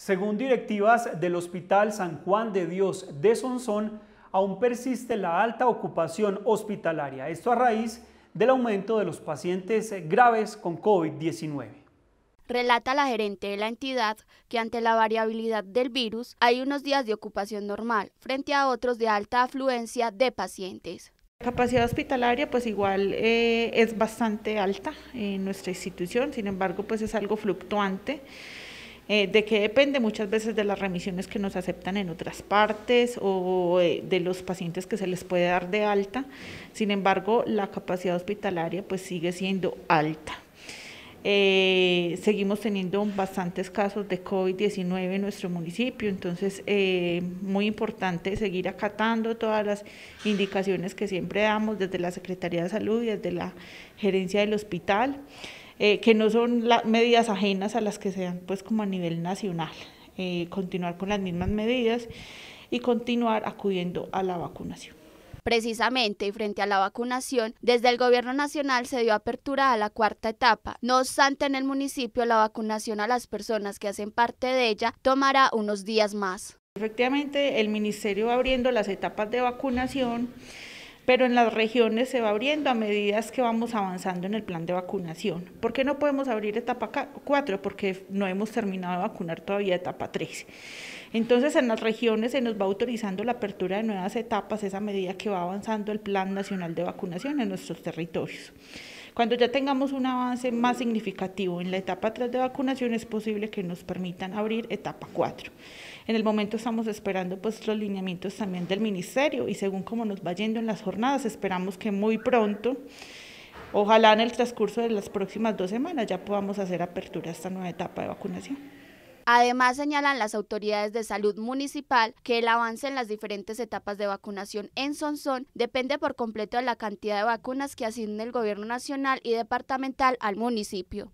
Según directivas del Hospital San Juan de Dios de Sonsón, aún persiste la alta ocupación hospitalaria, esto a raíz del aumento de los pacientes graves con COVID-19. Relata la gerente de la entidad que ante la variabilidad del virus hay unos días de ocupación normal frente a otros de alta afluencia de pacientes. La capacidad hospitalaria pues igual eh, es bastante alta en nuestra institución, sin embargo pues es algo fluctuante. Eh, de que depende muchas veces de las remisiones que nos aceptan en otras partes o eh, de los pacientes que se les puede dar de alta. Sin embargo, la capacidad hospitalaria pues sigue siendo alta. Eh, seguimos teniendo bastantes casos de COVID-19 en nuestro municipio, entonces eh, muy importante seguir acatando todas las indicaciones que siempre damos desde la Secretaría de Salud y desde la gerencia del hospital. Eh, que no son las medidas ajenas a las que sean pues como a nivel nacional. Eh, continuar con las mismas medidas y continuar acudiendo a la vacunación. Precisamente, y frente a la vacunación, desde el Gobierno Nacional se dio apertura a la cuarta etapa. No obstante, en el municipio la vacunación a las personas que hacen parte de ella tomará unos días más. Efectivamente, el Ministerio abriendo las etapas de vacunación pero en las regiones se va abriendo a medida que vamos avanzando en el plan de vacunación. ¿Por qué no podemos abrir etapa 4? Porque no hemos terminado de vacunar todavía etapa 3. Entonces, en las regiones se nos va autorizando la apertura de nuevas etapas, esa medida que va avanzando el Plan Nacional de Vacunación en nuestros territorios. Cuando ya tengamos un avance más significativo en la etapa 3 de vacunación, es posible que nos permitan abrir etapa 4. En el momento estamos esperando pues, los lineamientos también del ministerio y según cómo nos va yendo en las jornadas, esperamos que muy pronto, ojalá en el transcurso de las próximas dos semanas, ya podamos hacer apertura a esta nueva etapa de vacunación. Además, señalan las autoridades de salud municipal que el avance en las diferentes etapas de vacunación en Sonsón depende por completo de la cantidad de vacunas que asigne el gobierno nacional y departamental al municipio.